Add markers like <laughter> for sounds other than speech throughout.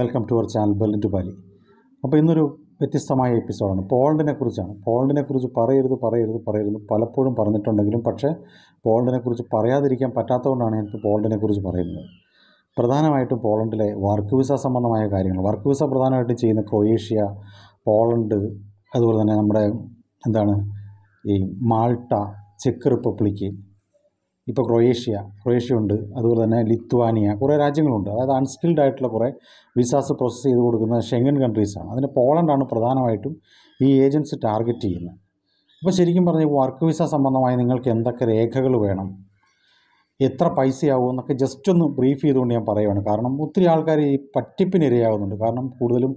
welcome to our channel ബെല്ലിൻ to Bali അപ്പോൾ ഇന്നൊരു വ്യത്യസ്തമായ എപ്പിസോഡാണ് പോളണ്ടിനെ കുറിച്ചാണ് പോളണ്ടിനെ കുറിച്ച് പറയരുത് പറയരുത് പറയരുത് പലപ്പോഴും പറഞ്ഞിട്ടുണ്ടെങ്കിലും പക്ഷേ പോളണ്ടിനെ കുറിച്ച് പറയാതിരിക്കാൻ പറ്റാത്തതുകൊണ്ടാണ് എനിക്ക് പോളണ്ടിനെ കുറിച്ച് പറയുന്നത് പ്രധാനമായിട്ടും പോളണ്ടിലെ വർക്ക് വിസ സംബന്ധമായ കാര്യങ്ങൾ വർക്ക് വിസ പ്രധാനമായിട്ടും ചെയ്യുന്ന ക്രൊയേഷ്യ പോളണ്ട് അതുപോലെ തന്നെ നമ്മുടെ എന്താണ് ഈ മാൾട്ട ചെക്ക് റിപ്പബ്ലിക്ക് ഇപ്പോൾ ക്രൊയേഷ്യ ക്രൊയേഷ്യ ഉണ്ട് അതുപോലെ തന്നെ ലിത്വാനിയ കുറേ രാജ്യങ്ങളുണ്ട് അതായത് അൺസ്കിൽഡ് ആയിട്ടുള്ള കുറേ വിസാസ് പ്രോസസ്സ് ചെയ്ത് കൊടുക്കുന്ന ഷെങ്കൻ കൺട്രീസാണ് അതിന് പോളണ്ടാണ് പ്രധാനമായിട്ടും ഈ ഏജൻസി ടാർഗറ്റ് ചെയ്യുന്നത് അപ്പോൾ ശരിക്കും പറഞ്ഞാൽ വർക്ക് വിസ സംബന്ധമായി നിങ്ങൾക്ക് എന്തൊക്കെ രേഖകൾ വേണം എത്ര പൈസയാവും എന്നൊക്കെ ജസ്റ്റ് ഒന്ന് ബ്രീഫ് ചെയ്തുകൊണ്ട് ഞാൻ പറയുവാണ് കാരണം ഒത്തിരി ആൾക്കാർ ഈ പട്ടിപ്പിനിരയാകുന്നുണ്ട് കാരണം കൂടുതലും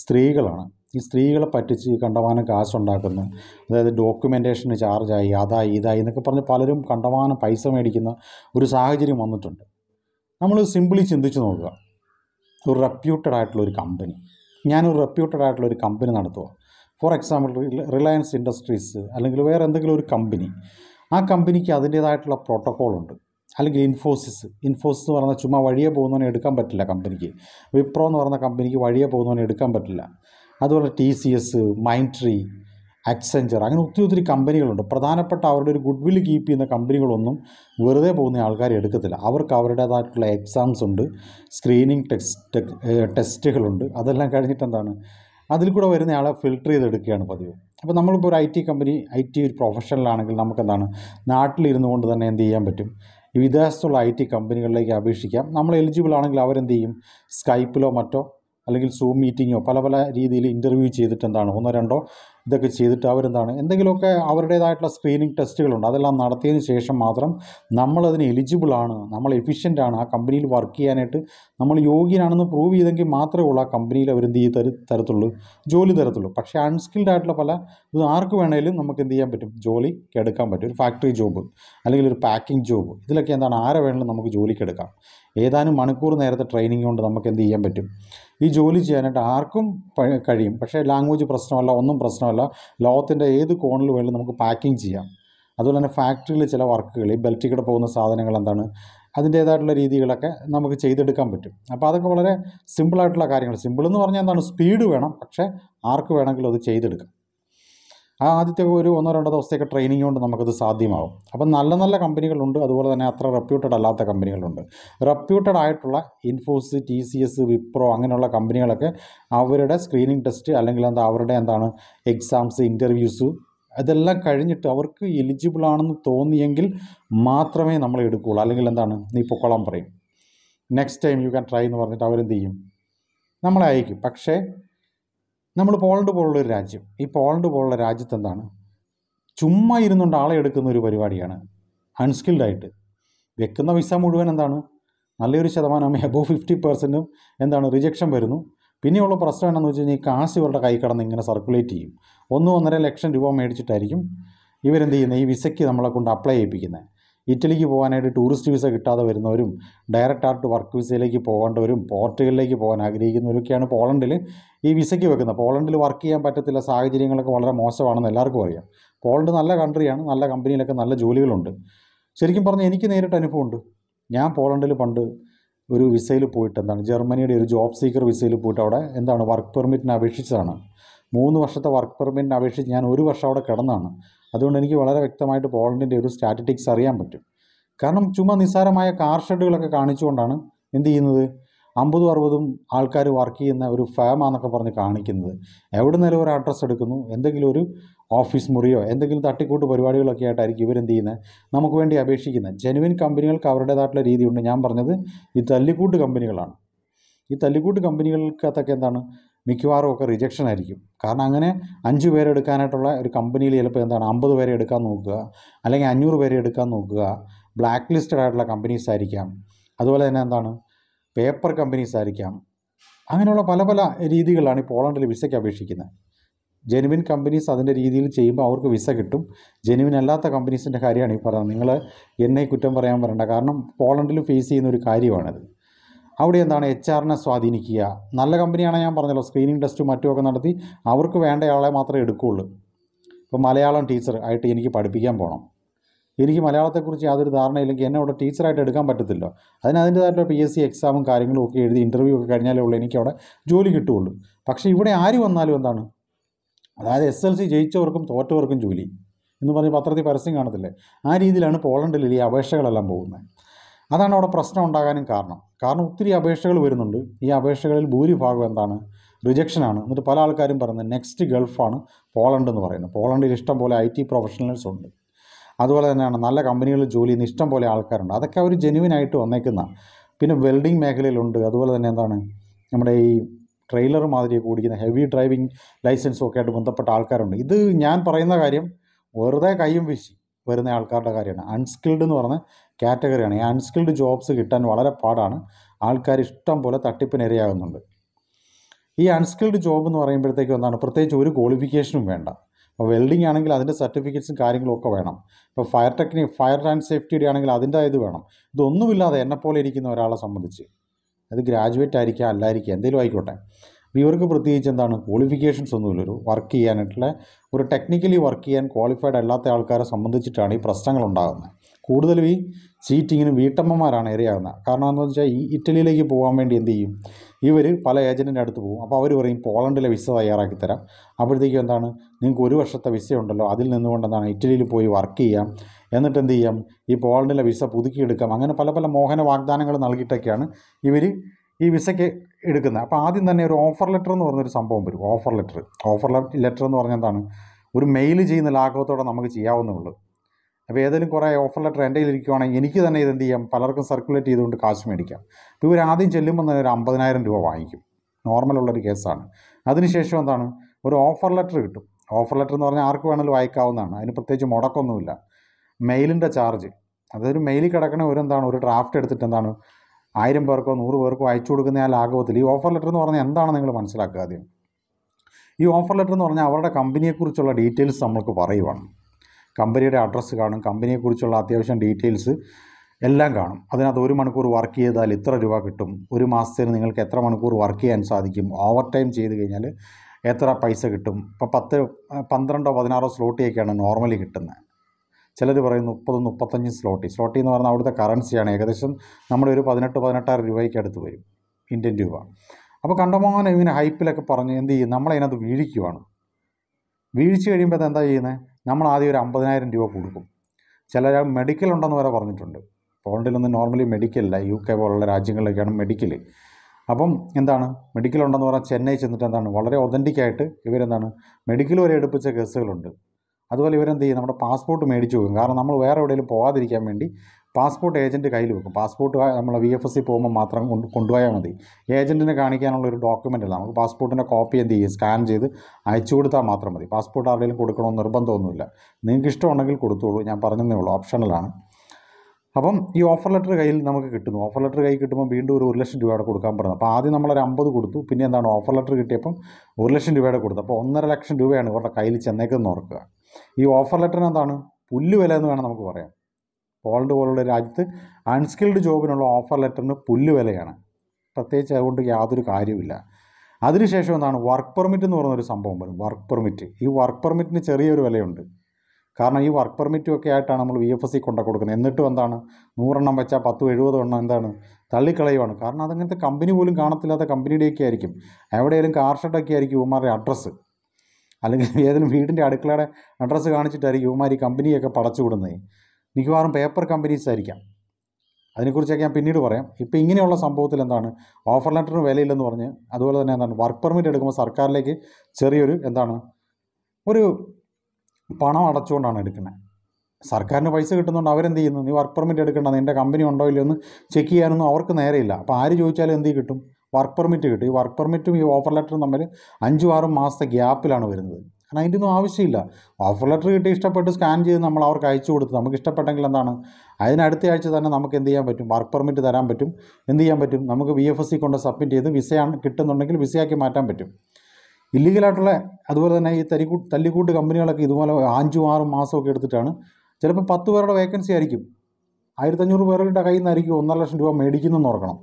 സ്ത്രീകളാണ് ഈ സ്ത്രീകളെ പറ്റിച്ച് കണ്ടമാനം കാശുണ്ടാക്കുന്നു അതായത് ഡോക്യുമെൻറ്റേഷന് ചാർജായി അതായി ഇതായി എന്നൊക്കെ പറഞ്ഞ് പലരും കണ്ടമാനം പൈസ മേടിക്കുന്ന ഒരു സാഹചര്യം വന്നിട്ടുണ്ട് നമ്മൾ സിമ്പിളി ചിന്തിച്ച് നോക്കുക ഒരു റെപ്യൂട്ടഡ് ആയിട്ടുള്ള ഒരു കമ്പനി ഞാനൊരു റെപ്യൂട്ടഡ് ആയിട്ടുള്ള ഒരു കമ്പനി നടത്തുക ഫോർ എക്സാമ്പിൾ റിലയൻസ് ഇൻഡസ്ട്രീസ് അല്ലെങ്കിൽ വേറെ എന്തെങ്കിലും ഒരു കമ്പനി ആ കമ്പനിക്ക് അതിൻ്റേതായിട്ടുള്ള പ്രോട്ടോക്കോളുണ്ട് അല്ലെങ്കിൽ ഇൻഫോസിസ് ഇൻഫോസിസ് എന്ന് പറഞ്ഞാൽ ചുമ്മാ വഴിയെ പോകുന്നവനെ എടുക്കാൻ പറ്റില്ല കമ്പനിക്ക് വിപ്രോ എന്ന് പറഞ്ഞ കമ്പനിക്ക് വഴിയെ പോകുന്നവനെ എടുക്കാൻ പറ്റില്ല അതുപോലെ T C S Mindtree Accenture അങ്ങനെ ഒത്തിരി ഒത്തിരി കമ്പനികളുണ്ട് പ്രധാനപ്പെട്ട അവരുടെ ഒരു ഗുഡ് വിൽ കീപ്പ് ചെയ്യുന്ന കമ്പനികളൊന്നും വെറുതെ പോകുന്ന ആൾക്കാർ എടുക്കത്തില്ല അവർക്ക് അവരുടേതായിട്ടുള്ള എക്സാംസ് ഉണ്ട് സ്ക്രീനിങ് ടെസ്റ്റ് ടെസ്റ്റുകളുണ്ട് അതെല്ലാം കഴിഞ്ഞിട്ട് എന്താണ് അതിൽ കൂടെ വരുന്ന ആളെ ഫിൽട്ടർ ചെയ്തെടുക്കുകയാണ് പതിവ് അപ്പോൾ നമ്മളിപ്പോൾ ഒരു I T company I T ഒരു പ്രൊഫഷണലാണെങ്കിൽ നമുക്കെന്താണ് നാട്ടിലിരുന്നു കൊണ്ട് തന്നെ എന്ത് ചെയ്യാൻ പറ്റും വിദേശത്തുള്ള ഐ ടി കമ്പനികളിലേക്ക് അപേക്ഷിക്കാം നമ്മൾ എലിജിബിൾ ആണെങ്കിൽ അവരെന്ത് ചെയ്യും സ്കൈപ്പിലോ മറ്റോ അല്ലെങ്കിൽ സൂം മീറ്റിങ്ങോ പല പല രീതിയിൽ ഇൻ്റർവ്യൂ ചെയ്തിട്ട് എന്താണ് ഒന്നോ രണ്ടോ ഇതൊക്കെ ചെയ്തിട്ട് അവരെന്താണ് എന്തെങ്കിലുമൊക്കെ അവരുടേതായിട്ടുള്ള സ്ക്രീനിങ് ടെസ്റ്റുകളുണ്ട് അതെല്ലാം നടത്തിയതിന് ശേഷം മാത്രം നമ്മളതിന് എലിജിബിളാണ് നമ്മൾ എഫിഷ്യൻ്റ് ആണ് ആ കമ്പനിയിൽ വർക്ക് ചെയ്യാനായിട്ട് നമ്മൾ യോഗ്യനാണെന്ന് പ്രൂവ് ചെയ്തെങ്കിൽ മാത്രമേ ഉള്ളൂ ആ കമ്പനിയിൽ അവർ എന്ത് തരു തരത്തുള്ളൂ ജോലി തരത്തുള്ളൂ പക്ഷേ അൺസ്കിൽഡ് ആയിട്ടുള്ള പല ഇത് ആർക്ക് വേണമെങ്കിലും നമുക്ക് എന്ത് ചെയ്യാൻ പറ്റും ജോലി എടുക്കാൻ പറ്റും ഒരു ഫാക്ടറി ജോബ് അല്ലെങ്കിൽ ഒരു പാക്കിംഗ് ജോബ് ഇതിലൊക്കെ എന്താണ് ആരെ വേണമെങ്കിലും നമുക്ക് ജോലിക്ക് എടുക്കാം ഏതാനും മണിക്കൂർ നേരത്തെ ട്രെയിനിങ് കൊണ്ട് നമുക്ക് എന്ത് ചെയ്യാൻ പറ്റും ഈ ജോലി ചെയ്യാനായിട്ട് ആർക്കും കഴിയും പക്ഷേ ലാംഗ്വേജ് പ്രശ്നമല്ല ഒന്നും പ്രശ്നമല്ല മാത്രമല്ല ലോകത്തിൻ്റെ ഏത് കോണിൽ വേണമെങ്കിലും നമുക്ക് പാക്കിംഗ് ചെയ്യാം അതുപോലെ തന്നെ ഫാക്ടറിയിൽ ചില വർക്കുകൾ ഈ ബെൽറ്റിൽ കൂടെ പോകുന്ന സാധനങ്ങൾ എന്താണ് അതിൻ്റേതായിട്ടുള്ള രീതികളൊക്കെ നമുക്ക് ചെയ്തെടുക്കാൻ പറ്റും അപ്പോൾ അതൊക്കെ വളരെ സിമ്പിളായിട്ടുള്ള കാര്യങ്ങൾ സിമ്പിൾ എന്ന് പറഞ്ഞാൽ എന്താണ് സ്പീഡ് വേണം പക്ഷേ ആർക്ക് വേണമെങ്കിലും അത് ചെയ്തെടുക്കാം ആ ആദ്യത്തെ ഒരു ഒന്നോ രണ്ടോ ദിവസത്തേക്ക് ട്രെയിനിങ് കൊണ്ട് നമുക്കത് സാധ്യമാകും അപ്പം നല്ല നല്ല കമ്പനികളുണ്ട് അതുപോലെ തന്നെ അത്ര റെപ്യൂട്ടഡ് അല്ലാത്ത കമ്പനികളുണ്ട് റെപ്യൂട്ടഡ് ആയിട്ടുള്ള Infosys T C S Wipro അങ്ങനെയുള്ള കമ്പനികളൊക്കെ അവരുടെ സ്ക്രീനിങ് ടെസ്റ്റ് അല്ലെങ്കിൽ എന്താ അവരുടെ എന്താണ് എക്സാംസ് ഇൻ്റർവ്യൂസ് ഇതെല്ലാം കഴിഞ്ഞിട്ട് അവർക്ക് എലിജിബിൾ ആണെന്ന് തോന്നിയെങ്കിൽ മാത്രമേ നമ്മൾ എടുക്കുകയുള്ളൂ അല്ലെങ്കിൽ എന്താണ് നീ പൊക്കോളാൻ പറയും next time you can try എന്ന് പറഞ്ഞിട്ട് അവരെന്ത് ചെയ്യും നമ്മളെ അയക്കും പക്ഷേ നമ്മൾ പോളണ്ട് പോലുള്ള ഒരു രാജ്യം ഈ പോളണ്ട് പോലുള്ള രാജ്യത്ത് എന്താണ് ചുമ്മാ ഇരുന്നുകൊണ്ട് ആളെ എടുക്കുന്ന ഒരു പരിപാടിയാണ് അൺസ്കിൽഡായിട്ട് വെക്കുന്ന വിസ മുഴുവൻ എന്താണ് നല്ലൊരു ശതമാനം എബോ ഫിഫ്റ്റി പെർസെൻറ്റും എന്താണ് റിജക്ഷൻ വരുന്നു പിന്നെയുള്ള പ്രശ്നം എന്താണെന്ന് വെച്ച് കഴിഞ്ഞാൽ കാശ് ഇവരുടെ കൈ കടന്ന് ഇങ്ങനെ സർക്കുലേറ്റ് ചെയ്യും ഒന്ന് ഒന്നര ലക്ഷം രൂപ മേടിച്ചിട്ടായിരിക്കും ഇവരെന്ത് ചെയ്യുന്നത് ഈ വിസയ്ക്ക് നമ്മളെ കൊണ്ട് അപ്ലൈ ചെയ്യിപ്പിക്കുന്നത് ഇറ്റലിക്ക് പോകാനായിട്ട് ടൂറിസ്റ്റ് വിസ കിട്ടാതെ വരുന്നവരും ഡയറക്റ്റ് ആയിട്ട് വർക്ക് വിസയിലേക്ക് പോകേണ്ടവരും പോർട്ടുകളിലേക്ക് പോകാൻ ആഗ്രഹിക്കുന്നവരൊക്കെയാണ് പോളണ്ടിൽ ഈ വിസയ്ക്ക് വെക്കുന്നത് പോളണ്ടിൽ വർക്ക് ചെയ്യാൻ പറ്റത്തില്ല സാഹചര്യങ്ങളൊക്കെ വളരെ മോശമാണെന്ന് എല്ലാവർക്കും അറിയാം പോളണ്ട് നല്ല കൺട്രിയാണ് നല്ല കമ്പനിയിലൊക്കെ നല്ല ജോലികളുണ്ട് ശരിക്കും പറഞ്ഞാൽ എനിക്ക് നേരിട്ട് അനുഭവമുണ്ട് ഞാൻ പോളണ്ടിൽ പണ്ട് ഒരു വിസയിൽ പോയിട്ട് എന്താണ് ജർമ്മനിയുടെ ഒരു ജോബ് സീക്കർ വിസയിൽ പോയിട്ട് അവിടെ എന്താണ് വർക്ക് പെർമിറ്റിന് അപേക്ഷിച്ചതാണ് മൂന്ന് വർഷത്തെ വർക്ക് പെർമിറ്റിന് അപേക്ഷിച്ച് ഞാൻ ഒരു വർഷം അവിടെ കിടന്നാണ് അതുകൊണ്ട് എനിക്ക് വളരെ വ്യക്തമായിട്ട് പോളണ്ടിൻ്റെ ഒരു സ്റ്റാറ്റിറ്റിക്സ് അറിയാൻ പറ്റും കാരണം ചുമ്മാ നിസ്സാരമായ കാർ ഷെഡുകളൊക്കെ കാണിച്ചുകൊണ്ടാണ് എന്ത് ചെയ്യുന്നത് അമ്പതും അറുപതും ആൾക്കാർ വർക്ക് ചെയ്യുന്ന ഒരു ഫാമാന്നൊക്കെ പറഞ്ഞ് കാണിക്കുന്നത് എവിടെ നിന്നാലും ഒരു അഡ്രസ്സ് എടുക്കുന്നു എന്തെങ്കിലും ഒരു ഓഫീസ് മുറിയോ എന്തെങ്കിലും തട്ടിക്കൂട്ട് പരിപാടികളൊക്കെ ആയിട്ടായിരിക്കും ഇവരെന്ത് ചെയ്യുന്നത് നമുക്ക് വേണ്ടി അപേക്ഷിക്കുന്നത് ജെനുവിൻ കമ്പനികൾക്ക് അവരുടേതായിട്ടുള്ള രീതിയുണ്ട് ഞാൻ പറഞ്ഞത് ഈ തല്ലിക്കൂട്ട് കമ്പനികളാണ് ഈ തല്ലിക്കൂട്ട് കമ്പനികൾക്കകത്തൊക്കെ എന്താണ് മിക്കവാറും ഒക്കെ റിജക്ഷൻ ആയിരിക്കും കാരണം അങ്ങനെ അഞ്ച് പേരെ എടുക്കാനായിട്ടുള്ള ഒരു കമ്പനിയിൽ ചിലപ്പോൾ എന്താണ് അമ്പത് പേരെ എടുക്കാൻ നോക്കുക അല്ലെങ്കിൽ അഞ്ഞൂറ് പേരെ എടുക്കാൻ നോക്കുക ബ്ലാക്ക് ലിസ്റ്റഡ് ആയിട്ടുള്ള കമ്പനീസ് ആയിരിക്കാം അതുപോലെ തന്നെ എന്താണ് പേപ്പർ കമ്പനീസ് ആയിരിക്കാം അങ്ങനെയുള്ള പല പല രീതികളാണ് ഈ പോളണ്ടിൽ വിസയ്ക്ക് അപേക്ഷിക്കുന്നത് ജെനുവിൻ കമ്പനീസ് അതിൻ്റെ രീതിയിൽ ചെയ്യുമ്പോൾ അവർക്ക് വിസ കിട്ടും ജെനുവിൻ അല്ലാത്ത കമ്പനീസിൻ്റെ കാര്യമാണ് ഈ പറയുന്നത് നിങ്ങൾ എന്നെ കുറ്റം പറയാൻ പറയണ്ട കാരണം പോളണ്ടിൽ ഫേസ് ചെയ്യുന്ന ഒരു കാര്യമാണിത് അവിടെ എന്താണ് എച്ച് ആറിനെ സ്വാധീനിക്കുക നല്ല കമ്പനിയാണ് ഞാൻ പറഞ്ഞല്ലോ സ്ക്രീനിങ് ടെസ്റ്റും മറ്റുമൊക്കെ നടത്തി അവർക്ക് വേണ്ടയാളെ മാത്രമേ എടുക്കുകയുള്ളൂ ഇപ്പോൾ മലയാളം ടീച്ചർ ആയിട്ട് എനിക്ക് പഠിപ്പിക്കാൻ പോകണം എനിക്ക് മലയാളത്തെക്കുറിച്ച് യാതൊരു ഇല്ലെങ്കിൽ എന്നെ അവിടെ ടീച്ചറായിട്ട് എടുക്കാൻ പറ്റത്തില്ല അതിന് അതിൻ്റെതായിട്ടുള്ള പി എസ് സി എക്സാമും കാര്യങ്ങളും ഒക്കെ എഴുതി ഇൻ്റർവ്യൂ ഒക്കെ കഴിഞ്ഞാലേ ഉള്ളൂ എനിക്ക് അവിടെ ജോലി കിട്ടുകയുള്ളൂ പക്ഷേ ഇവിടെ ആര് വന്നാലും എന്താണ് അതായത് എസ് എൽ സി ജയിച്ചവർക്കും തോറ്റവർക്കും ജോലി എന്ന് പറഞ്ഞ് പത്രത്തിൽ പരസ്യം കാണത്തില്ലേ ആ രീതിയിലാണ് പോളണ്ടിൽ ഈ അപേക്ഷകളെല്ലാം പോകുന്നത് അതാണ് അവിടെ പ്രശ്നം ഉണ്ടാകാനും കാരണം കാരണം ഒത്തിരി അപേക്ഷകൾ വരുന്നുണ്ട് ഈ അപേക്ഷകളിൽ ഭൂരിഭാഗം എന്താണ് റിജക്ഷനാണ് എന്നിട്ട് പല ആൾക്കാരും പറയുന്നത് നെക്സ്റ്റ് ഗൾഫാണ് പോളണ്ട് എന്ന് പറയുന്നത് പോളണ്ടിൽ ഇഷ്ടം പോലെ ഐ ടി പ്രൊഫഷണൽസ് ഉണ്ട് അതുപോലെ തന്നെയാണ് നല്ല കമ്പനികളിൽ ജോലി ചെയ്യുന്ന ഇഷ്ടം പോലെ ആൾക്കാരുണ്ട് അതൊക്കെ അവർ ജെനുവിനായിട്ട് വന്നേക്കുന്ന പിന്നെ വെൽഡിംഗ് മേഖലയിലുണ്ട് അതുപോലെ തന്നെ എന്താണ് നമ്മുടെ ഈ ട്രെയിലർ മാതിരി ഓടിക്കുന്ന ഹെവി ഡ്രൈവിംഗ് ലൈസൻസും ഒക്കെ ആയിട്ട് ബന്ധപ്പെട്ട ആൾക്കാരുണ്ട് ഇത് ഞാൻ പറയുന്ന കാര്യം വെറുതെ കൈയും വീശി വരുന്ന ആൾക്കാരുടെ കാര്യമാണ് അൺസ്കിൽഡ് എന്ന് പറഞ്ഞ കാറ്റഗറിയാണ് ഈ അൺസ്കിൽഡ് ജോബ്സ് കിട്ടാൻ വളരെ പാടാണ് ആൾക്കാർ ഇഷ്ടം പോലെ തട്ടിപ്പിനിരയാകുന്നുണ്ട് ഈ അൺസ്കിൽഡ് ജോബ് എന്ന് പറയുമ്പോഴത്തേക്കും എന്താണ് പ്രത്യേകിച്ച് ഒരു ക്വാളിഫിക്കേഷനും വേണ്ട അപ്പോൾ വെൽഡിംഗ് ആണെങ്കിൽ അതിൻ്റെ സർട്ടിഫിക്കറ്റ്സും കാര്യങ്ങളും ഒക്കെ വേണം ഇപ്പോൾ ഫയർ ടെക്നിക് ഫയർ ആൻഡ് സേഫ്റ്റിയുടെ ആണെങ്കിൽ അതിൻ്റെ ഇത് വേണം ഇതൊന്നുമില്ലാതെ എന്നെപ്പോലെ ഇരിക്കുന്ന ഒരാളെ സംബന്ധിച്ച് അത് ഗ്രാജുവേറ്റ് ആയിരിക്കുക അല്ലായിരിക്കുക എന്തെങ്കിലും ആയിക്കോട്ടെ അപ്പോൾ ഇവർക്ക് പ്രത്യേകിച്ച് എന്താണ് ക്വാളിഫിക്കേഷൻസ് ഒന്നുമില്ല ഒരു വർക്ക് ചെയ്യാനായിട്ടുള്ള ഒരു ടെക്നിക്കലി വർക്ക് ചെയ്യാൻ ക്വാളിഫൈഡ് അല്ലാത്ത ആൾക്കാരെ സംബന്ധിച്ചിട്ടാണ് ഈ പ്രശ്നങ്ങൾ ഉണ്ടാകുന്നത് കൂടുതലും ഈ ചീറ്റിങ്ങിനും വീട്ടമ്മമാരാണ് ഇരയാകുന്നത് കാരണം എന്താണെന്ന് വെച്ചാൽ ഈ ഇറ്റലിയിലേക്ക് പോകാൻ വേണ്ടി എന്ത് ചെയ്യും ഇവർ പല ഏജൻറ്റിൻ്റെ അടുത്ത് പോകും അപ്പോൾ അവർ പറയും പോളണ്ടിലെ വിസ തയ്യാറാക്കി തരാം അപ്പോഴത്തേക്കും എന്താണ് നിങ്ങൾക്ക് ഒരു വർഷത്തെ വിസ ഉണ്ടല്ലോ അതിൽ നിന്നുകൊണ്ട് എന്താണ് ഇറ്റലിയിൽ പോയി വർക്ക് ചെയ്യാം എന്നിട്ട് എന്ത് ചെയ്യാം ഈ പോളണ്ടിലെ വിസ പുതുക്കിയെടുക്കാം അങ്ങനെ പല പല മോഹന വാഗ്ദാനങ്ങൾ നൽകിയിട്ടൊക്കെയാണ് ഇവർ ഈ വിസയ്ക്ക് എടുക്കുന്നത് അപ്പോൾ ആദ്യം തന്നെ ഒരു ഓഫർ ലെറ്റർ എന്ന് പറഞ്ഞൊരു സംഭവം വരും ഓഫർ ലെറ്റർ ഓഫർ ലെറ്റർ എന്ന് പറഞ്ഞാൽ എന്താണ് ഒരു മെയിൽ ചെയ്യുന്ന ലാഘവത്തോടെ നമുക്ക് ഉള്ളൂ അപ്പോൾ ഏതെങ്കിലും കുറേ ഓഫർ ലെറ്റർ എൻ്റെ കയ്യിൽ ഇരിക്കുവാണെങ്കിൽ എനിക്ക് തന്നെ ഇതെന്ത് ചെയ്യാം പലർക്കും സർക്കുലേറ്റ് ചെയ്തുകൊണ്ട് കാശ് മേടിക്കാം അപ്പോൾ ഇവർ ആദ്യം ചെല്ലുമ്പോൾ തന്നെ ഒരു അമ്പതിനായിരം രൂപ വാങ്ങിക്കും നോർമലുള്ളൊരു കേസാണ് അതിനുശേഷം എന്താണ് ഒരു ഓഫർ ലെറ്റർ കിട്ടും ഓഫർ ലെറ്റർ എന്ന് പറഞ്ഞാൽ ആർക്ക് വേണമെങ്കിലും വായിക്കാവുന്നതാണ് അതിന് പ്രത്യേകിച്ച് മുടക്കൊന്നുമില്ല മെയിലിൻ്റെ ചാർജ് അതൊരു മെയിൽ കിടക്കണ ഒരു എന്താണ് ഒരു ഡ്രാഫ്റ്റ് എടുത്തിട്ട് എന്താണ് ആയിരം പേർക്കോ നൂറ് പേർക്കോ അയച്ചു കൊടുക്കുന്ന ആ ലാഘവത്തിൽ ഈ ഓഫർ ലെറ്റർ എന്ന് പറഞ്ഞാൽ എന്താണ് നിങ്ങൾ മനസ്സിലാക്കുക ആദ്യം ഈ ഓഫർ ലെറ്റർ എന്ന് പറഞ്ഞാൽ അവരുടെ കമ്പനിയെക്കുറിച്ചുള്ള ഡീറ്റെയിൽസ് നമ്മൾക്ക് പറയുവാണ് കമ്പനിയുടെ അഡ്രസ്സ് കാണും കമ്പനിയെക്കുറിച്ചുള്ള അത്യാവശ്യം ഡീറ്റെയിൽസ് എല്ലാം കാണും അതിനകത്ത് ഒരു മണിക്കൂർ വർക്ക് ചെയ്താൽ ഇത്ര രൂപ കിട്ടും ഒരു മാസത്തിന് നിങ്ങൾക്ക് എത്ര മണിക്കൂർ വർക്ക് ചെയ്യാൻ സാധിക്കും ഓവർ ടൈം ചെയ്ത് കഴിഞ്ഞാൽ എത്ര പൈസ കിട്ടും ഇപ്പോൾ പത്ത് പന്ത്രണ്ടോ പതിനാറോ സ്ലോട്ടിയൊക്കെയാണ് നോർമലി കിട്ടുന്നത് ചിലർ പറയും മുപ്പത് മുപ്പത്തഞ്ച് സ്ലോട്ടി സ്ലോട്ടി എന്ന് പറഞ്ഞാൽ അവിടുത്തെ കറൻസിയാണ് ഏകദേശം നമ്മുടെ ഒരു പതിനെട്ട് പതിനെട്ടായിരം രൂപയ്ക്ക് അടുത്ത് വരും ഇന്ത്യൻ രൂപ അപ്പോൾ കണ്ടമാനം ഇങ്ങനെ ഹൈപ്പിലൊക്കെ പറഞ്ഞ് എന്ത് ചെയ്യും നമ്മളതിനകത്ത് വീഴിക്കുവാണ് വീഴ്ച കഴിയുമ്പോൾ എന്താ ചെയ്യുന്നത് നമ്മൾ ആദ്യം ഒരു അമ്പതിനായിരം രൂപ കൊടുക്കും ചില മെഡിക്കൽ ഉണ്ടെന്ന് വരെ പറഞ്ഞിട്ടുണ്ട് പോളണ്ടിലൊന്നും നോർമലി മെഡിക്കലില്ല യു കെ പോലുള്ള രാജ്യങ്ങളിലൊക്കെയാണ് മെഡിക്കൽ അപ്പം എന്താണ് മെഡിക്കൽ ഉണ്ടെന്ന് പറഞ്ഞാൽ ചെന്നൈ ചെന്നിട്ട് എന്താണ് വളരെ ഒതൻറ്റിക്കായിട്ട് ഇവരെന്താണ് മെഡിക്കൽ വരെ എടുപ്പിച്ച കേസുകളുണ്ട് അതുപോലെ ഇവരെന്ത് ചെയ്യും നമ്മുടെ പാസ്പോർട്ട് മേടിച്ച് വെക്കും കാരണം നമ്മൾ വേറെ എവിടെയെങ്കിലും പോകാതിരിക്കാൻ വേണ്ടി പാസ്പോർട്ട് ഏജൻറ്റ് കയ്യിൽ വെക്കും പാസ്പോർട്ട് നമ്മൾ വി എഫ് എസ് സി പോകുമ്പോൾ മാത്രം കൊണ്ട് കൊണ്ടുപോയാൽ മതി ഏജൻറ്റിനെ കാണിക്കാനുള്ള ഒരു ഡോക്യുമെൻ്റ് അല്ല നമുക്ക് പാസ്പോർട്ടിൻ്റെ കോപ്പി എന്ത് ചെയ്യും സ്കാൻ ചെയ്ത് അയച്ചു കൊടുത്താൽ മാത്രം മതി പാസ്പോർട്ട് ആരുടെയും കൊടുക്കണമെന്ന് നിർബന്ധമൊന്നുമില്ല നിങ്ങൾക്ക് ഇഷ്ടമുണ്ടെങ്കിൽ കൊടുത്തോളൂ ഞാൻ പറഞ്ഞതേ ഉള്ളൂ ഓപ്ഷണലാണ് അപ്പം ഈ ഓഫർ ലെറ്റർ കയ്യിൽ നമുക്ക് കിട്ടുന്നു ഓഫർ ലെറ്റർ കയ്യിൽ കിട്ടുമ്പോൾ വീണ്ടും ഒരു ഒരു ലക്ഷം രൂപയുടെ കൊടുക്കാൻ പറഞ്ഞു അപ്പോൾ ആദ്യം ഒരു അമ്പത് കൊടുത്തു പിന്നെ എന്താണ് ഓഫർ ലെറ്റർ കിട്ടിയപ്പം ഒരു ലക്ഷം രൂപയുടെ കൊടുത്തു അപ്പോൾ ഒന്നര ലക്ഷം രൂപയാണ് ഇവരുടെ കയ്യിൽ ചെന്നേക്കെന്ന് ഓർക്കുക ഈ ഓഫർ ലെറ്ററിന് എന്താണ് പുല്ല് വില എന്ന് വേണം നമുക്ക് പറയാം പോളണ്ട് പോലുള്ള രാജ്യത്ത് അൺസ്കിൽഡ് ജോബിനുള്ള ഓഫർ ലെറ്ററിന് പുല്ല് വിലയാണ് പ്രത്യേകിച്ച് അതുകൊണ്ട് യാതൊരു കാര്യമില്ല അതിനുശേഷം എന്താണ് വർക്ക് പെർമിറ്റ് എന്ന് പറയുന്ന ഒരു സംഭവം വരും വർക്ക് പെർമിറ്റ് ഈ വർക്ക് പെർമിറ്റിന് ചെറിയൊരു വിലയുണ്ട് കാരണം ഈ വർക്ക് പെർമിറ്റും ഒക്കെ ആയിട്ടാണ് നമ്മൾ വി എഫ് എസ് സി കൊണ്ടു കൊടുക്കുന്നത് എന്നിട്ടും എന്താണ് നൂറെണ്ണം വെച്ചാൽ പത്ത് എഴുപത് എണ്ണം എന്താണ് തള്ളിക്കളയുവാണ് കാരണം അതങ്ങനത്തെ കമ്പനി പോലും കാണത്തില്ലാത്ത കമ്പനിയുടെയൊക്കെ ആയിരിക്കും എവിടെയെങ്കിലും കാർഷെഡൊക്കെ ആയിരിക്കും ഇവന്മാരുടെ അഡ്രസ്സ് അല്ലെങ്കിൽ <laughs> ഏതെങ്കിലും വീടിൻ്റെ അടുക്കളയുടെ അഡ്രസ്സ് കാണിച്ചിട്ടായിരിക്കും ഇവന്മാർ ഈ കമ്പനിയൊക്കെ പടച്ചു വിടുന്നത് മിക്കവാറും പേപ്പർ കമ്പനീസ് ആയിരിക്കാം അതിനെക്കുറിച്ചൊക്കെ ഞാൻ പിന്നീട് പറയാം ഇപ്പോൾ ഇങ്ങനെയുള്ള സംഭവത്തിൽ എന്താണ് ഓഫർ ലെറ്ററിന് വിലയില്ലെന്ന് പറഞ്ഞ് അതുപോലെ തന്നെ എന്താണ് വർക്ക് പെർമിറ്റ് എടുക്കുമ്പോൾ സർക്കാരിലേക്ക് ചെറിയൊരു എന്താണ് ഒരു പണം അടച്ചുകൊണ്ടാണ് എടുക്കുന്നത് സർക്കാരിന് പൈസ കിട്ടുന്നതുകൊണ്ട് അവരെന്ത് ചെയ്യുന്നു നീ വർക്ക് പെർമിറ്റ് എടുക്കേണ്ട നിൻ്റെ കമ്പനി ഉണ്ടോ ഇല്ലയോ എന്ന് ചെക്ക് ചെയ്യാനൊന്നും അവർക്ക് നേരെയില്ല അപ്പോൾ ആര് ചോദിച്ചാലും എന്ത് കിട്ടും വർക്ക് പെർമിറ്റ് കിട്ടും ഈ വർക്ക് പെർമിറ്റും ഈ ഓഫർ ലെറ്ററും തമ്മിൽ അഞ്ചും ആറും മാസത്തെ ഗ്യാപ്പിലാണ് വരുന്നത് കാരണം അതിൻ്റെ ഒന്നും ആവശ്യമില്ല ഓഫർ ലെറ്റർ കിട്ടി ഇഷ്ടപ്പെട്ട് സ്കാൻ ചെയ്ത് നമ്മൾ അവർക്ക് അയച്ചു കൊടുത്ത് നമുക്ക് ഇഷ്ടപ്പെട്ടെങ്കിൽ എന്താണ് അതിനടുത്ത ആഴ്ച തന്നെ നമുക്ക് എന്ത് ചെയ്യാൻ പറ്റും വർക്ക് പെർമിറ്റ് തരാൻ പറ്റും എന്ത് ചെയ്യാൻ പറ്റും നമുക്ക് വി എഫ് എസ് സി കൊണ്ട് സബ്മിറ്റ് ചെയ്ത് വിസയാണ് കിട്ടുന്നുണ്ടെങ്കിൽ വിസയാക്കി മാറ്റാൻ പറ്റും ഇല്ലീഗലായിട്ടുള്ള അതുപോലെ തന്നെ ഈ തരി തല്ലിക്കൂട്ട് കമ്പനികളൊക്കെ ഇതുപോലെ അഞ്ചും ആറും മാസമൊക്കെ എടുത്തിട്ടാണ് ചിലപ്പോൾ പത്ത് പേരുടെ വേക്കൻസി ആയിരിക്കും ആയിരത്തഞ്ഞൂറ് പേരുടെ കയ്യിൽ നിന്നായിരിക്കും ഒന്നര ലക്ഷം രൂപ മേടിക്കുന്നു എന്ന് ഓർക്കണം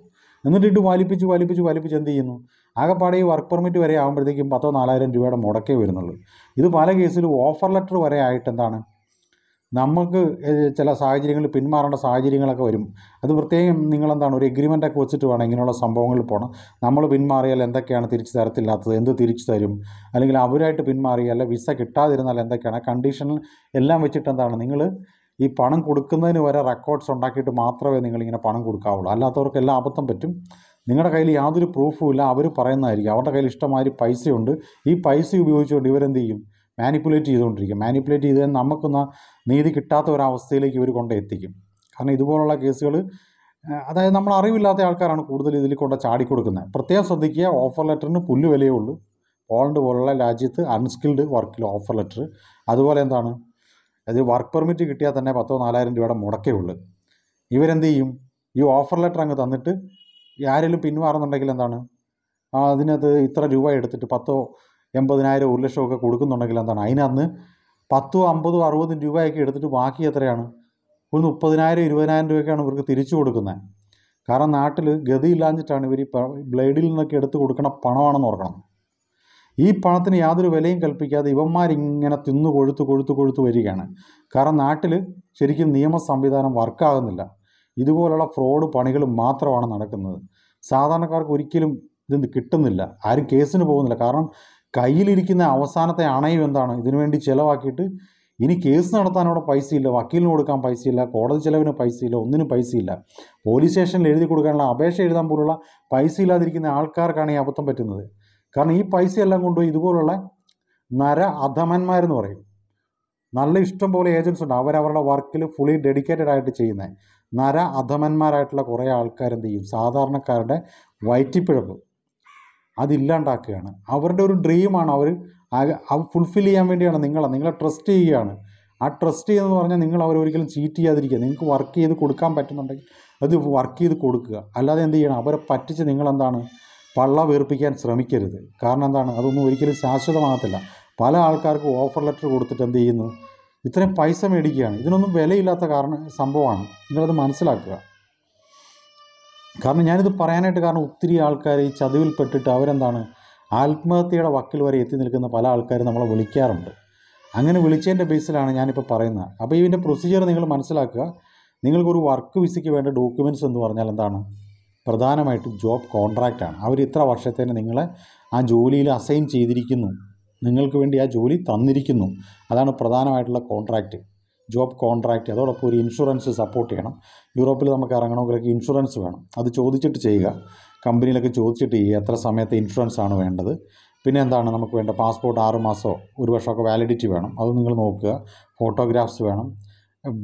എന്നിട്ട് ഇട്ട് വലിപ്പിച്ച് വലിപ്പിച്ച് വലിപ്പിച്ച് എന്ത് ചെയ്യുന്നു ആകെപ്പാടെ ഈ വർക്ക് പെർമിറ്റ് വരെ ആകുമ്പോഴത്തേക്കും പത്തോ നാലായിരം രൂപയുടെ മുടക്കേ വരുന്നുള്ളൂ ഇത് പല കേസിലും ഓഫർ ലെറ്റർ വരെ ആയിട്ട് എന്താണ് നമുക്ക് ചില സാഹചര്യങ്ങൾ പിന്മാറേണ്ട സാഹചര്യങ്ങളൊക്കെ വരും അത് പ്രത്യേകം നിങ്ങളെന്താണ് ഒരു ഒക്കെ വെച്ചിട്ട് വേണം ഇങ്ങനെയുള്ള സംഭവങ്ങളിൽ പോകണം നമ്മൾ പിന്മാറിയാൽ എന്തൊക്കെയാണ് തിരിച്ചു തരത്തില്ലാത്തത് എന്ത് തിരിച്ചു തരും അല്ലെങ്കിൽ അവരായിട്ട് പിന്മാറിയാൽ വിസ കിട്ടാതിരുന്നാൽ എന്തൊക്കെയാണ് കണ്ടീഷനിൽ എല്ലാം വെച്ചിട്ട് എന്താണ് നിങ്ങൾ ഈ പണം കൊടുക്കുന്നതിന് വരെ റെക്കോർഡ്സ് ഉണ്ടാക്കിയിട്ട് മാത്രമേ നിങ്ങളിങ്ങനെ പണം കൊടുക്കാവുള്ളൂ അല്ലാത്തവർക്ക് എല്ലാ അബദ്ധം പറ്റും നിങ്ങളുടെ കയ്യിൽ യാതൊരു പ്രൂഫും ഇല്ല അവർ പറയുന്നതായിരിക്കും അവരുടെ കയ്യിൽ ഇഷ്ടമാതിരി പൈസയുണ്ട് ഈ പൈസ ഉപയോഗിച്ചുകൊണ്ട് ഇവരെന്ത് ചെയ്യും മാനിപ്പുലേറ്റ് ചെയ്തുകൊണ്ടിരിക്കും മാനിപ്പുലേറ്റ് ചെയ്ത് നമുക്കൊന്ന് നീതി കിട്ടാത്ത ഒരവസ്ഥയിലേക്ക് ഇവർ കൊണ്ടെത്തിക്കും കാരണം ഇതുപോലുള്ള കേസുകൾ അതായത് നമ്മൾ അറിവില്ലാത്ത ആൾക്കാരാണ് കൂടുതൽ ഇതിൽ കൊണ്ട് ചാടിക്കൊടുക്കുന്നത് പ്രത്യേകം ശ്രദ്ധിക്കുക ഓഫർ ലെറ്ററിന് പുല്ല് വിലയുള്ളൂ ഉള്ളൂ പോളണ്ട് പോലുള്ള രാജ്യത്ത് അൺസ്കിൽഡ് വർക്കിൽ ഓഫർ ലെറ്റർ അതുപോലെ എന്താണ് അത് വർക്ക് പെർമിറ്റ് കിട്ടിയാൽ തന്നെ പത്തോ നാലായിരം രൂപയുടെ മുടക്കേ ഉള്ളൂ ഇവരെന്ത് ചെയ്യും ഈ ഓഫർ ലെറ്റർ അങ്ങ് തന്നിട്ട് ആരെങ്കിലും പിന്മാറുന്നുണ്ടെങ്കിൽ എന്താണ് അതിനകത്ത് ഇത്ര രൂപ എടുത്തിട്ട് പത്തോ എൺപതിനായിരം ഒരു ലക്ഷം ഒക്കെ കൊടുക്കുന്നുണ്ടെങ്കിൽ എന്താണ് അതിനകത്ത് പത്തോ അമ്പതോ അറുപതും രൂപയൊക്കെ എടുത്തിട്ട് ബാക്കി എത്രയാണ് ഒരു മുപ്പതിനായിരം ഇരുപതിനായിരം രൂപയൊക്കെയാണ് ഇവർക്ക് തിരിച്ചു കൊടുക്കുന്നത് കാരണം നാട്ടിൽ ഗതിയില്ലാഞ്ഞിട്ടാണ് ഇവർ ഈ ബ്ലേഡിൽ നിന്നൊക്കെ എടുത്ത് കൊടുക്കണ പണമാണെന്ന് ഓർക്കണം ഈ പണത്തിന് യാതൊരു വിലയും കൽപ്പിക്കാതെ ഇവന്മാരിങ്ങനെ തിന്നു കൊഴുത്ത് കൊഴുത്ത് കൊഴുത്ത് വരികയാണ് കാരണം നാട്ടിൽ ശരിക്കും നിയമ സംവിധാനം വർക്കാകുന്നില്ല ഇതുപോലുള്ള ഫ്രോഡ് പണികൾ മാത്രമാണ് നടക്കുന്നത് സാധാരണക്കാർക്ക് ഒരിക്കലും ഇത് കിട്ടുന്നില്ല ആരും കേസിന് പോകുന്നില്ല കാരണം കയ്യിലിരിക്കുന്ന അവസാനത്തെ അണയും എന്താണ് ഇതിനുവേണ്ടി ചിലവാക്കിയിട്ട് ഇനി കേസ് നടത്താൻ പൈസയില്ല വക്കീലിന് കൊടുക്കാൻ പൈസയില്ല കോടതി ചിലവിന് പൈസയില്ല ഒന്നിനും പൈസയില്ല പോലീസ് സ്റ്റേഷനിൽ എഴുതി കൊടുക്കാനുള്ള അപേക്ഷ എഴുതാൻ പോലുള്ള പൈസ ഇല്ലാതിരിക്കുന്ന ആൾക്കാർക്കാണ് ഈ അബദ്ധം പറ്റുന്നത് കാരണം ഈ എല്ലാം കൊണ്ടുപോയി ഇതുപോലുള്ള നര അധമന്മാരെന്ന് പറയും നല്ല ഇഷ്ടം പോലെ ഏജൻസ് ഉണ്ട് അവരവരുടെ വർക്കിൽ ഫുള്ളി ഡെഡിക്കേറ്റഡ് ആയിട്ട് ചെയ്യുന്ന നര അധമന്മാരായിട്ടുള്ള കുറേ ആൾക്കാരെന്ത് ചെയ്യും സാധാരണക്കാരുടെ വയറ്റിപ്പിഴപ്പ് അതില്ലാണ്ടാക്കുകയാണ് അവരുടെ ഒരു ഡ്രീമാണ് അവർ ഫുൾഫിൽ ചെയ്യാൻ വേണ്ടിയാണ് നിങ്ങളെ നിങ്ങളെ ട്രസ്റ്റ് ചെയ്യുകയാണ് ആ ട്രസ്റ്റ് ചെയ്യുന്നതെന്ന് പറഞ്ഞാൽ നിങ്ങൾ അവരെ ഒരിക്കലും ചീറ്റ് ചെയ്യാതിരിക്കുക നിങ്ങൾക്ക് വർക്ക് ചെയ്ത് കൊടുക്കാൻ പറ്റുന്നുണ്ടെങ്കിൽ അത് വർക്ക് ചെയ്ത് കൊടുക്കുക അല്ലാതെ എന്ത് ചെയ്യണം അവരെ പറ്റിച്ച് നിങ്ങളെന്താണ് പള്ള വീർപ്പിക്കാൻ ശ്രമിക്കരുത് കാരണം എന്താണ് അതൊന്നും ഒരിക്കലും ശാശ്വതമാകത്തില്ല പല ആൾക്കാർക്ക് ഓഫർ ലെറ്റർ കൊടുത്തിട്ട് എന്ത് ചെയ്യുന്നു ഇത്രയും പൈസ മേടിക്കുകയാണ് ഇതിനൊന്നും വിലയില്ലാത്ത കാരണം സംഭവമാണ് നിങ്ങളത് മനസ്സിലാക്കുക കാരണം ഞാനിത് പറയാനായിട്ട് കാരണം ഒത്തിരി ആൾക്കാർ ഈ ചതിവിൽപ്പെട്ടിട്ട് അവരെന്താണ് ആത്മഹത്യയുടെ വക്കിൽ വരെ എത്തി നിൽക്കുന്ന പല ആൾക്കാരും നമ്മളെ വിളിക്കാറുണ്ട് അങ്ങനെ വിളിച്ചതിൻ്റെ ബേസിലാണ് ഞാനിപ്പോൾ പറയുന്നത് അപ്പോൾ ഇതിൻ്റെ പ്രൊസീജിയർ നിങ്ങൾ മനസ്സിലാക്കുക നിങ്ങൾക്കൊരു വർക്ക് വിസയ്ക്ക് വേണ്ട ഡോക്യുമെൻറ്റ്സ് എന്ന് പറഞ്ഞാൽ എന്താണ് പ്രധാനമായിട്ട് ജോബ് കോൺട്രാക്റ്റാണ് അവർ ഇത്ര വർഷത്തേന് നിങ്ങളെ ആ ജോലിയിൽ അസൈൻ ചെയ്തിരിക്കുന്നു നിങ്ങൾക്ക് വേണ്ടി ആ ജോലി തന്നിരിക്കുന്നു അതാണ് പ്രധാനമായിട്ടുള്ള കോൺട്രാക്റ്റ് ജോബ് കോൺട്രാക്റ്റ് അതോടൊപ്പം ഒരു ഇൻഷുറൻസ് സപ്പോർട്ട് ചെയ്യണം യൂറോപ്പിൽ നമുക്ക് ഇറങ്ങണമെങ്കിലൊക്കെ ഇൻഷുറൻസ് വേണം അത് ചോദിച്ചിട്ട് ചെയ്യുക കമ്പനിയിലൊക്കെ ചോദിച്ചിട്ട് ചെയ്യുക എത്ര സമയത്തെ ഇൻഷുറൻസ് ആണ് വേണ്ടത് പിന്നെ എന്താണ് നമുക്ക് വേണ്ട പാസ്പോർട്ട് ആറ് മാസമോ ഒരു വർഷമൊക്കെ വാലിഡിറ്റി വേണം അത് നിങ്ങൾ നോക്കുക ഫോട്ടോഗ്രാഫ്സ് വേണം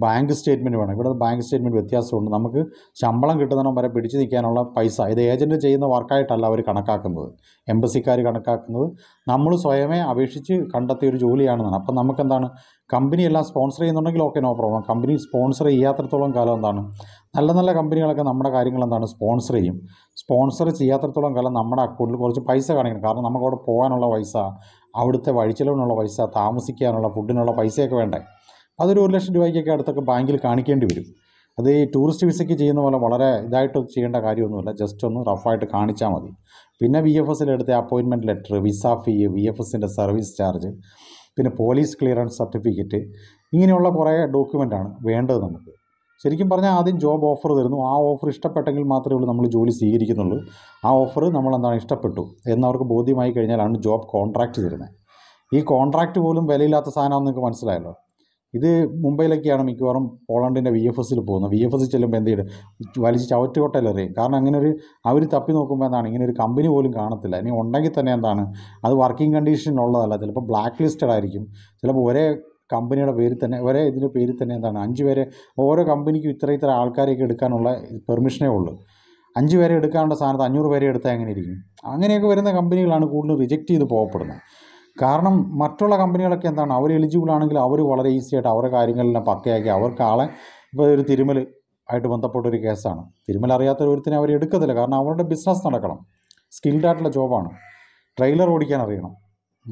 ബാങ്ക് സ്റ്റേറ്റ്മെൻറ്റ് വേണം ഇവിടെ ബാങ്ക് സ്റ്റേറ്റ്മെൻറ്റ് വ്യത്യാസമുണ്ട് നമുക്ക് ശമ്പളം കിട്ടുന്നതിനും വരെ പിടിച്ചു നിൽക്കാനുള്ള പൈസ ഇത് ഏജൻറ്റ് ചെയ്യുന്ന വർക്കായിട്ടല്ല അവർ കണക്കാക്കുന്നത് എംബസിക്കാർ കണക്കാക്കുന്നത് നമ്മൾ സ്വയമേ അപേക്ഷിച്ച് കണ്ടെത്തിയ ഒരു ജോലിയാണെന്നാണ് അപ്പം നമുക്കെന്താണ് കമ്പനി എല്ലാം സ്പോൺസർ ചെയ്യുന്നുണ്ടെങ്കിൽ okay no problem company sponsor ചെയ്യാത്തടത്തോളം കാലം എന്താണ് നല്ല നല്ല കമ്പനികളൊക്കെ നമ്മുടെ കാര്യങ്ങൾ എന്താണ് സ്പോൺസർ ചെയ്യും സ്പോൺസർ ചെയ്യാത്തടത്തോളം കാലം നമ്മുടെ അക്കൗണ്ടിൽ കുറച്ച് പൈസ കാണിക്കണം കാരണം നമുക്ക് പോകാനുള്ള പൈസ അവിടുത്തെ വഴിച്ചെലവിനുള്ള പൈസ താമസിക്കാനുള്ള ഫുഡിനുള്ള പൈസയൊക്കെ വേണ്ടേ അതൊരു ഒരു ലക്ഷം രൂപയ്ക്കൊക്കെ അടുത്തൊക്കെ ബാങ്കിൽ കാണിക്കേണ്ടി വരും അത് ഈ ടൂറിസ്റ്റ് വിസയ്ക്ക് ചെയ്യുന്ന പോലെ വളരെ ഇതായിട്ട് ചെയ്യേണ്ട കാര്യമൊന്നുമില്ല ജസ്റ്റ് ഒന്ന് റഫായിട്ട് കാണിച്ചാൽ മതി പിന്നെ വി എഫ് എടുത്ത appointment letter visa fee V F എസിൻ്റെ സർവീസ് ചാർജ് പിന്നെ പോലീസ് ക്ലിയറൻസ് സർട്ടിഫിക്കറ്റ് ഇങ്ങനെയുള്ള കുറേ ഡോക്യുമെൻ്റാണ് വേണ്ടത് നമുക്ക് ശരിക്കും പറഞ്ഞാൽ ആദ്യം ജോബ് ഓഫർ തരുന്നു ആ ഓഫർ ഇഷ്ടപ്പെട്ടെങ്കിൽ മാത്രമേ ഉള്ളൂ നമ്മൾ ജോലി സ്വീകരിക്കുന്നുള്ളൂ ആ ഓഫർ നമ്മൾ എന്താണ് ഇഷ്ടപ്പെട്ടു എന്നവർക്ക് ബോധ്യമായി കഴിഞ്ഞാലാണ് ജോബ് കോൺട്രാക്റ്റ് തരുന്നത് ഈ കോൺട്രാക്റ്റ് പോലും വിലയില്ലാത്ത സാധനമാണെന്ന് നിങ്ങൾക്ക് മനസ്സിലായല്ലോ ഇത് മുംബൈയിലൊക്കെയാണ് മിക്കവാറും പോളണ്ടിൻ്റെ വി എഫ് എസ്സിൽ പോകുന്നത് വി എഫ് എസിൽ ചെല്ലുമ്പോൾ എന്ത് ചെയ്യും വലിച്ച് ചവറ്റുകൊട്ടയിലെറിയും കാരണം അങ്ങനെ ഒരു അവർ തപ്പി നോക്കുമ്പോൾ എന്താണ് ഇങ്ങനെ ഒരു കമ്പനി പോലും കാണത്തില്ല ഇനി ഉണ്ടെങ്കിൽ തന്നെ എന്താണ് അത് വർക്കിംഗ് കണ്ടീഷനിലുള്ളതല്ല ചിലപ്പോൾ ബ്ലാക്ക് ലിസ്റ്റഡ് ആയിരിക്കും ചിലപ്പോൾ ഒരേ കമ്പനിയുടെ പേരിൽ തന്നെ ഒരേ ഇതിൻ്റെ പേരിൽ തന്നെ എന്താണ് അഞ്ച് പേരെ ഓരോ കമ്പനിക്കും ഇത്ര ഇത്ര ആൾക്കാരെയൊക്കെ എടുക്കാനുള്ള പെർമിഷനേ ഉള്ളൂ അഞ്ച് പേരെ എടുക്കാനുള്ള സാധനത്ത് അഞ്ഞൂറ് പേരെ എടുത്താൽ എങ്ങനെ ഇരിക്കും അങ്ങനെയൊക്കെ വരുന്ന കമ്പനികളാണ് കൂടുതലും റിജക്റ്റ് ചെയ്ത് പോകപ്പെടുന്നത് കാരണം മറ്റുള്ള കമ്പനികളൊക്കെ എന്താണ് അവർ എലിജിബിൾ ആണെങ്കിൽ അവർ വളരെ ഈസി ആയിട്ട് അവരുടെ കാര്യങ്ങളെല്ലാം പക്കയാക്കി അവർക്ക് ആളെ ഇപ്പോൾ ഒരു തിരുമൽ ആയിട്ട് ബന്ധപ്പെട്ട ഒരു കേസാണ് തിരുമൽ അറിയാത്ത ഒരുത്തിനെ അവർ എടുക്കത്തില്ല കാരണം അവരുടെ ബിസിനസ് നടക്കണം സ്കിൽഡ് ആയിട്ടുള്ള ജോബാണ് ട്രെയിലർ ഓടിക്കാൻ അറിയണം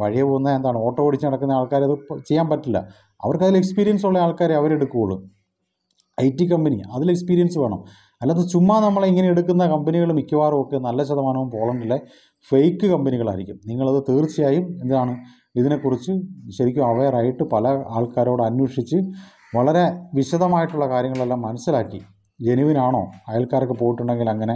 വഴിയെ പോകുന്ന എന്താണ് ഓട്ടോ ഓടിച്ച് നടക്കുന്ന ആൾക്കാർ അത് ചെയ്യാൻ പറ്റില്ല അവർക്ക് അതിൽ എക്സ്പീരിയൻസ് ഉള്ള ആൾക്കാരെ അവരെടുക്കുകയുള്ളൂ ഐ ടി കമ്പനി അതിൽ എക്സ്പീരിയൻസ് വേണം അല്ലാതെ ചുമ്മാ നമ്മളെ ഇങ്ങനെ എടുക്കുന്ന കമ്പനികൾ മിക്കവാറും ഒക്കെ നല്ല ശതമാനവും പോളണ്ടിലെ ഫേക്ക് കമ്പനികളായിരിക്കും നിങ്ങളത് തീർച്ചയായും എന്താണ് ഇതിനെക്കുറിച്ച് ശരിക്കും അവെയറായിട്ട് പല ആൾക്കാരോട് അന്വേഷിച്ച് വളരെ വിശദമായിട്ടുള്ള കാര്യങ്ങളെല്ലാം മനസ്സിലാക്കി ജെനുവിനാണോ അയൽക്കാരൊക്കെ പോയിട്ടുണ്ടെങ്കിൽ അങ്ങനെ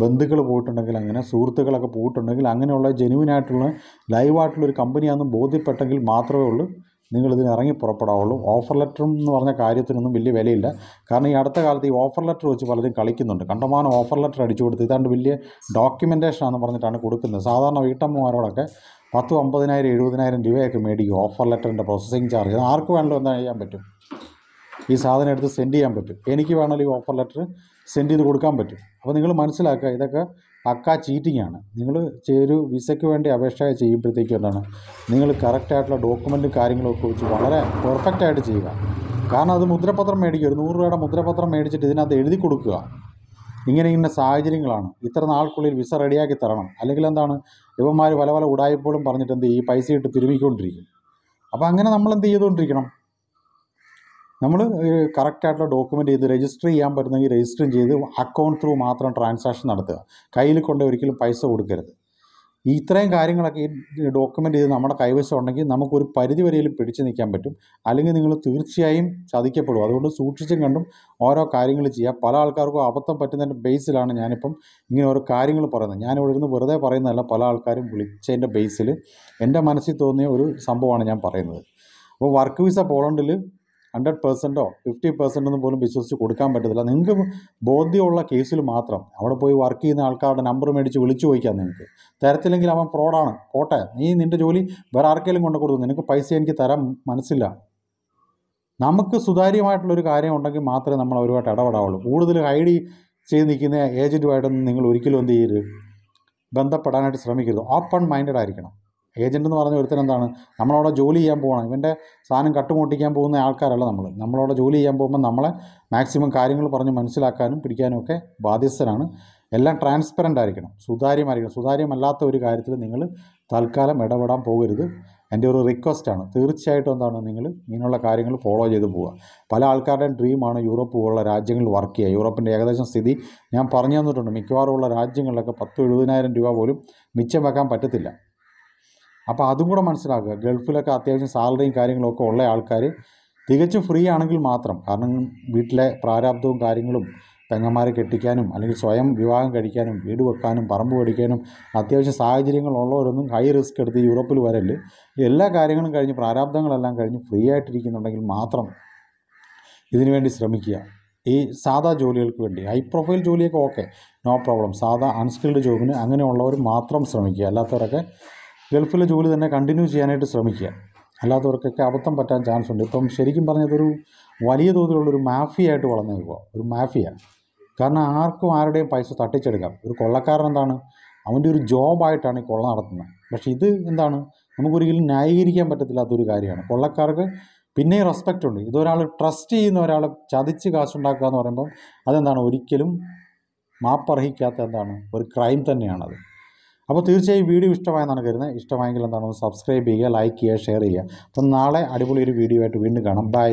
ബന്ധുക്കൾ പോയിട്ടുണ്ടെങ്കിൽ അങ്ങനെ സുഹൃത്തുക്കളൊക്കെ പോയിട്ടുണ്ടെങ്കിൽ അങ്ങനെയുള്ള ജെനുവിനായിട്ടുള്ള ലൈവായിട്ടുള്ളൊരു കമ്പനിയാണെന്ന് ബോധ്യപ്പെട്ടെങ്കിൽ മാത്രമേ ഉള്ളൂ നിങ്ങളിതിന് ഇറങ്ങി പുറപ്പെടാവുള്ളൂ ഓഫർ ലെറ്ററും എന്ന് പറഞ്ഞ കാര്യത്തിനൊന്നും വലിയ വിലയില്ല കാരണം ഈ അടുത്ത കാലത്ത് ഈ ഓഫർ ലെറ്റർ വെച്ച് പലരും കളിക്കുന്നുണ്ട് കണ്ടമാനം ഓഫർ ലെറ്റർ അടിച്ചു കൊടുത്ത് ഇതാണ്ട് വലിയ ഡോക്യുമെൻറ്റേഷൻ ആണെന്ന് പറഞ്ഞിട്ടാണ് കൊടുക്കുന്നത് സാധാരണ വീട്ടമ്മമാരോടൊക്കെ പത്ത് അമ്പതിനായിരം എഴുപതിനായിരം രൂപയൊക്കെ മേടിക്കും ഓഫർ ലെറ്ററിൻ്റെ പ്രോസസ്സിങ് ചാർജ് ആർക്ക് വേണമെങ്കിലും എന്താ ചെയ്യാൻ പറ്റും ഈ സാധനം എടുത്ത് സെൻഡ് ചെയ്യാൻ പറ്റും എനിക്ക് വേണമെങ്കിൽ ഈ ഓഫർ ലെറ്റർ സെൻഡ് ചെയ്ത് കൊടുക്കാൻ പറ്റും അപ്പോൾ നിങ്ങൾ മനസ്സിലാക്കുക ഇതൊക്കെ ചീറ്റിംഗ് ചീറ്റിങ്ങാണ് നിങ്ങൾ ഒരു വിസയ്ക്ക് വേണ്ടി അപേക്ഷ ചെയ്യുമ്പോഴത്തേക്കും എന്താണ് നിങ്ങൾ കറക്റ്റായിട്ടുള്ള ഡോക്യുമെൻറ്റും കാര്യങ്ങളൊക്കെ വെച്ച് വളരെ പെർഫെക്റ്റായിട്ട് ചെയ്യുക കാരണം അത് മുദ്രപത്രം മേടിക്കുക ഒരു നൂറ് രൂപയുടെ മുദ്രപത്രം മേടിച്ചിട്ട് ഇതിനകത്ത് എഴുതി കൊടുക്കുക ഇങ്ങനെ ഇങ്ങനെ സാഹചര്യങ്ങളാണ് ഇത്ര നാൾക്കുള്ളിൽ വിസ റെഡിയാക്കി തരണം അല്ലെങ്കിൽ എന്താണ് ഇവന്മാർ പല പല ഉടായ്പോളും പറഞ്ഞിട്ട് എന്ത് ഈ പൈസ ഇട്ട് തിരുമിക്കൊണ്ടിരിക്കും അപ്പോൾ അങ്ങനെ നമ്മൾ എന്ത് ചെയ്തുകൊണ്ടിരിക്കണം നമ്മൾ കറക്റ്റായിട്ടുള്ള ഡോക്യുമെൻ്റ് ചെയ്ത് രജിസ്റ്റർ ചെയ്യാൻ പറ്റുന്നെങ്കിൽ രജിസ്റ്ററും ചെയ്ത് അക്കൗണ്ട് ത്രൂ മാത്രം ട്രാൻസാക്ഷൻ നടത്തുക കയ്യിൽ കൊണ്ട് ഒരിക്കലും പൈസ കൊടുക്കരുത് ഈ ഇത്രയും കാര്യങ്ങളൊക്കെ ഈ ഡോക്യുമെൻ്റ് ചെയ്ത് നമ്മുടെ കൈവശം ഉണ്ടെങ്കിൽ നമുക്കൊരു പരിധി വരെയും പിടിച്ചു നിൽക്കാൻ പറ്റും അല്ലെങ്കിൽ നിങ്ങൾ തീർച്ചയായും ചതിക്കപ്പെടും അതുകൊണ്ട് സൂക്ഷിച്ചും കണ്ടും ഓരോ കാര്യങ്ങൾ ചെയ്യുക പല ആൾക്കാർക്കും അബദ്ധം പറ്റുന്നതിൻ്റെ ബേസിലാണ് ഞാനിപ്പം ഇങ്ങനെ ഓരോ കാര്യങ്ങൾ പറയുന്നത് ഇവിടെ നിന്ന് വെറുതെ പറയുന്നതല്ല പല ആൾക്കാരും വിളിച്ചതിൻ്റെ ബേസിൽ എൻ്റെ മനസ്സിൽ തോന്നിയ ഒരു സംഭവമാണ് ഞാൻ പറയുന്നത് അപ്പോൾ വർക്ക് വിസ പോളണ്ടിൽ ഹൺഡ്രഡ് പെർസെൻറ്റോ ഫിഫ്റ്റി ഒന്നും പോലും വിശ്വസിച്ച് കൊടുക്കാൻ പറ്റത്തില്ല നിങ്ങൾക്ക് ബോധ്യമുള്ള കേസിൽ മാത്രം അവിടെ പോയി വർക്ക് ചെയ്യുന്ന ആൾക്കാരുടെ നമ്പർ മേടിച്ച് വിളിച്ചു ചോദിക്കാം നിങ്ങൾക്ക് തരത്തില്ലെങ്കിൽ അവൻ ഫ്രോഡാണ് പോട്ടെ നീ നിൻ്റെ ജോലി വേറെ ആർക്കെങ്കിലും കൊണ്ടു കൊടുക്കും നിനക്ക് പൈസ എനിക്ക് തരാൻ മനസ്സില്ല നമുക്ക് സുതാര്യമായിട്ടുള്ളൊരു കാര്യം ഉണ്ടെങ്കിൽ മാത്രമേ നമ്മൾ അവരുമായിട്ട് ഇടപെടാവുള്ളൂ കൂടുതൽ ഹൈഡ് ചെയ്ത് നിൽക്കുന്ന ഏജൻറ്റുമായിട്ടൊന്നും നിങ്ങൾ ഒരിക്കലും എന്ത് ചെയ്യരുത് ബന്ധപ്പെടാനായിട്ട് ശ്രമിക്കരുത് ഓപ്പൺ മൈൻഡഡ് ആയിരിക്കണം ഏജൻ്റ് എന്ന് പറഞ്ഞ ഒരുത്തൻ എന്താണ് നമ്മളവിടെ ജോലി ചെയ്യാൻ പോകണം ഇവൻ്റെ സാധനം കട്ടുമൂട്ടിക്കാൻ പോകുന്ന ആൾക്കാരല്ല നമ്മൾ നമ്മളവിടെ ജോലി ചെയ്യാൻ പോകുമ്പോൾ നമ്മളെ മാക്സിമം കാര്യങ്ങൾ പറഞ്ഞ് മനസ്സിലാക്കാനും പിടിക്കാനും ഒക്കെ ബാധ്യസ്ഥരാണ് എല്ലാം ട്രാൻസ്പെറൻ്റ് ആയിരിക്കണം സുതാര്യമായിരിക്കണം സുതാര്യമല്ലാത്ത ഒരു കാര്യത്തിൽ നിങ്ങൾ തൽക്കാലം ഇടപെടാൻ പോകരുത് എൻ്റെ ഒരു റിക്വസ്റ്റാണ് തീർച്ചയായിട്ടും എന്താണ് നിങ്ങൾ ഇങ്ങനെയുള്ള കാര്യങ്ങൾ ഫോളോ ചെയ്ത് പോവുക പല ആൾക്കാരുടെയും ഡ്രീമാണ് യൂറോപ്പ് പോലുള്ള രാജ്യങ്ങളിൽ വർക്ക് ചെയ്യുക യൂറോപ്പിൻ്റെ ഏകദേശം സ്ഥിതി ഞാൻ പറഞ്ഞു തന്നിട്ടുണ്ട് മിക്കവാറുമുള്ള രാജ്യങ്ങളിലൊക്കെ പത്ത് എഴുപതിനായിരം രൂപ പോലും മിച്ചം വെക്കാൻ പറ്റത്തില്ല അപ്പോൾ അതും കൂടെ മനസ്സിലാക്കുക ഗൾഫിലൊക്കെ അത്യാവശ്യം സാലറിയും കാര്യങ്ങളൊക്കെ ഉള്ള ആൾക്കാർ തികച്ചും ഫ്രീ ആണെങ്കിൽ മാത്രം കാരണം വീട്ടിലെ പ്രാരാബ്ധവും കാര്യങ്ങളും പെങ്ങന്മാരെ കെട്ടിക്കാനും അല്ലെങ്കിൽ സ്വയം വിവാഹം കഴിക്കാനും വീട് വെക്കാനും പറമ്പ് പഠിക്കാനും അത്യാവശ്യം സാഹചര്യങ്ങളുള്ളവരൊന്നും ഹൈ റിസ്ക് എടുത്ത് യൂറോപ്പിൽ വരല് എല്ലാ കാര്യങ്ങളും കഴിഞ്ഞ് പ്രാരാബ്ദങ്ങളെല്ലാം കഴിഞ്ഞ് ഫ്രീ ആയിട്ടിരിക്കുന്നുണ്ടെങ്കിൽ മാത്രം ഇതിനുവേണ്ടി ശ്രമിക്കുക ഈ സാധാ ജോലികൾക്ക് വേണ്ടി ഹൈ പ്രൊഫൈൽ ജോലിയൊക്കെ ഓക്കെ നോ പ്രോബ്ലം സാധാ അൺസ്കിൽഡ് ജോബിന് അങ്ങനെയുള്ളവർ മാത്രം ശ്രമിക്കുക അല്ലാത്തവരൊക്കെ ഗൾഫിലെ ജോലി തന്നെ കണ്ടിന്യൂ ചെയ്യാനായിട്ട് ശ്രമിക്കുക അല്ലാത്തവർക്കൊക്കെ അബദ്ധം പറ്റാൻ ചാൻസ് ഉണ്ട് ഇപ്പം ശരിക്കും പറഞ്ഞതൊരു വലിയ തോതിലുള്ളൊരു മാഫിയായിട്ട് വളർന്നേക്കുക ഒരു മാഫിയ കാരണം ആർക്കും ആരുടെയും പൈസ തട്ടിച്ചെടുക്കാം ഒരു കൊള്ളക്കാരൻ എന്താണ് അവൻ്റെ ഒരു ജോബായിട്ടാണ് ഈ കൊള്ള നടത്തുന്നത് പക്ഷേ ഇത് എന്താണ് നമുക്കൊരിക്കലും ന്യായീകരിക്കാൻ പറ്റത്തില്ലാത്തൊരു കാര്യമാണ് കൊള്ളക്കാർക്ക് പിന്നെ റെസ്പെക്റ്റ് ഉണ്ട് ഇതൊരാൾ ട്രസ്റ്റ് ചെയ്യുന്ന ഒരാളെ ചതിച്ച് കാശുണ്ടാക്കുക എന്ന് പറയുമ്പം അതെന്താണ് ഒരിക്കലും മാപ്പർഹിക്കാത്ത എന്താണ് ഒരു ക്രൈം തന്നെയാണത് അപ്പോൾ തീർച്ചയായും വീഡിയോ ഇഷ്ടമായെന്നാണ് കരുതുന്നത് ഇഷ്ടമായെങ്കിൽ എന്താണ് സബ്സ്ക്രൈബ് ചെയ്യുക ലൈക്ക് ചെയ്യുക ഷെയർ ചെയ്യുക അപ്പം നാളെ അടിപൊളി ഒരു വീഡിയോ ആയിട്ട് വീണ്ടും കാണാം ബൈ